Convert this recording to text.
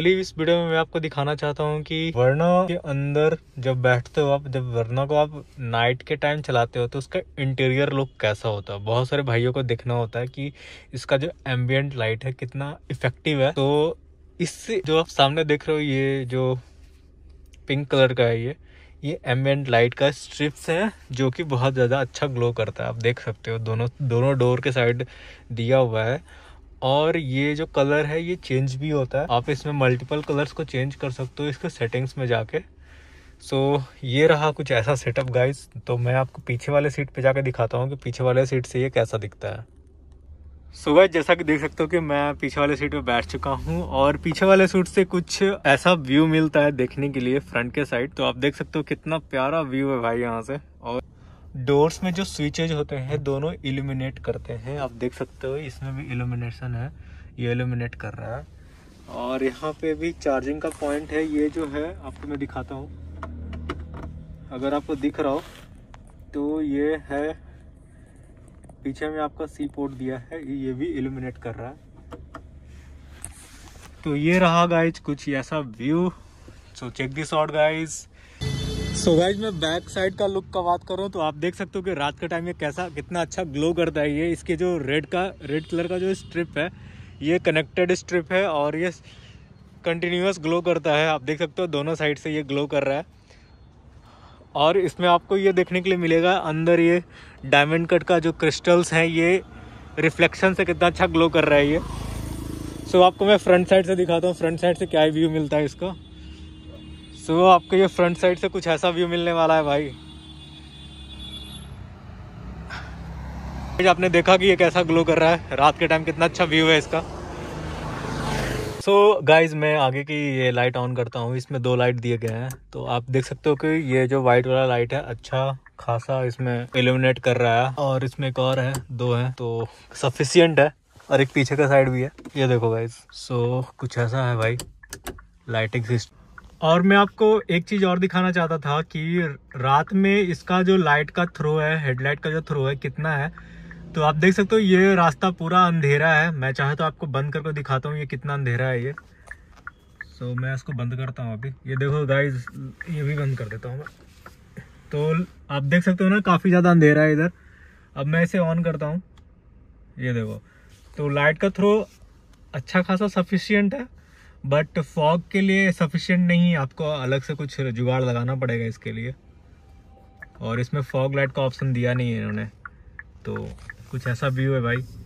basically इस video में मैं आपको दिखाना चाहता हूँ कि वर्ना के अंदर जब बैठते हो आप जब वर्ना को आप नाइट के टाइम चलाते हो तो उसका इंटीरियर लुक कैसा होता है बहुत सारे भाइयों को देखना होता है कि इसका जो एम्बियंट लाइट है कितना इफेक्टिव है तो इससे जो आप सामने देख रहे हो ये जो पिंक कलर का है ये ये एम्बियंट लाइट का स्ट्रिप्स है जो कि बहुत ज़्यादा अच्छा ग्लो करता है आप देख सकते हो दोनों दोनों डोर के साइड दिया हुआ है और ये जो कलर है ये चेंज भी होता है आप इसमें मल्टीपल कलर्स को चेंज कर सकते हो इसके सेटिंग्स में जाके सो so, ये रहा कुछ ऐसा सेटअप गाइस तो मैं आपको पीछे वाले सीट पे जाके दिखाता हूँ कि पीछे वाले सीट से ये कैसा दिखता है सो so गाइस जैसा कि देख सकते हो कि मैं पीछे वाले सीट पे बैठ चुका हूँ और पीछे वाले सीट से कुछ ऐसा व्यू मिलता है देखने के लिए फ्रंट के साइड तो आप देख सकते हो कितना प्यारा व्यू है भाई यहाँ से और डोर्स में जो स्विचेज होते हैं दोनों इल्यूमिनेट करते हैं आप देख सकते हो इसमें भी इल्यूमिनेशन है ये इल्यूमिनेट कर रहा है और यहाँ पे भी चार्जिंग का पॉइंट है ये जो है आपको मैं दिखाता हूँ अगर आपको दिख रहा हो तो ये है पीछे में आपका सी पोर्ट दिया है ये भी इल्यूमिनेट कर रहा है तो ये रहा गाइज कुछ ऐसा view so check this out guys so so guys मैं बैक साइड का लुक का बात करूँ तो आप देख सकते हो कि रात के टाइम ये कैसा कितना अच्छा ग्लो करता है ये इसके जो रेड का रेड कलर का जो स्ट्रिप है ये कनेक्टेड स्ट्रिप है और ये कंटिन्यूस ग्लो करता है आप देख सकते हो दोनों साइड से ये ग्लो कर रहा है और इसमें आपको ये देखने के लिए मिलेगा अंदर ये डायमंड कट का जो क्रिस्टल्स हैं ये रिफ्लेक्शन से कितना अच्छा ग्लो कर रहा है ये सो so, आपको मैं फ्रंट साइड से दिखाता हूँ फ्रंट साइड से क्या व्यू मिलता है इसका सुबह आपको ये फ्रंट साइड से कुछ ऐसा व्यू मिलने वाला है भाई आपने देखा कि ये कैसा ग्लो कर रहा है रात के टाइम कितना अच्छा व्यू है इसका सो so, गाइज मैं आगे की ये लाइट ऑन करता हूँ इसमें दो लाइट दिए गए हैं तो आप देख सकते हो कि ये जो वाइट वाला लाइट है अच्छा खासा इसमें एलिमिनेट कर रहा है और इसमें एक और है दो है तो सफिशियंट है और एक पीछे का साइड भी है ये देखो गाइज सो so, कुछ ऐसा है भाई लाइटिंग सिस्टम और मैं आपको एक चीज़ और दिखाना चाहता था कि रात में इसका जो लाइट का थ्रो है हेडलाइट का जो थ्रो है कितना है तो आप देख सकते हो ये रास्ता पूरा अंधेरा है मैं चाहे तो आपको बंद करके दिखाता हूँ ये कितना अंधेरा है ये सो so, मैं इसको बंद करता हूँ अभी ये देखो गाइज ये भी बंद कर देता हूँ मैं तो आप देख सकते हो ना काफ़ी ज़्यादा अंधेरा है इधर अब मैं इसे ऑन करता हूँ ये देखो तो लाइट का थ्रो अच्छा खासा सफिशियंट है बट फॉग के लिए सफिशेंट नहीं है आपको अलग से कुछ जुगाड़ लगाना पड़ेगा इसके लिए और इसमें फॉग लाइट का ऑप्शन दिया नहीं है इन्होंने तो कुछ ऐसा व्यू है भाई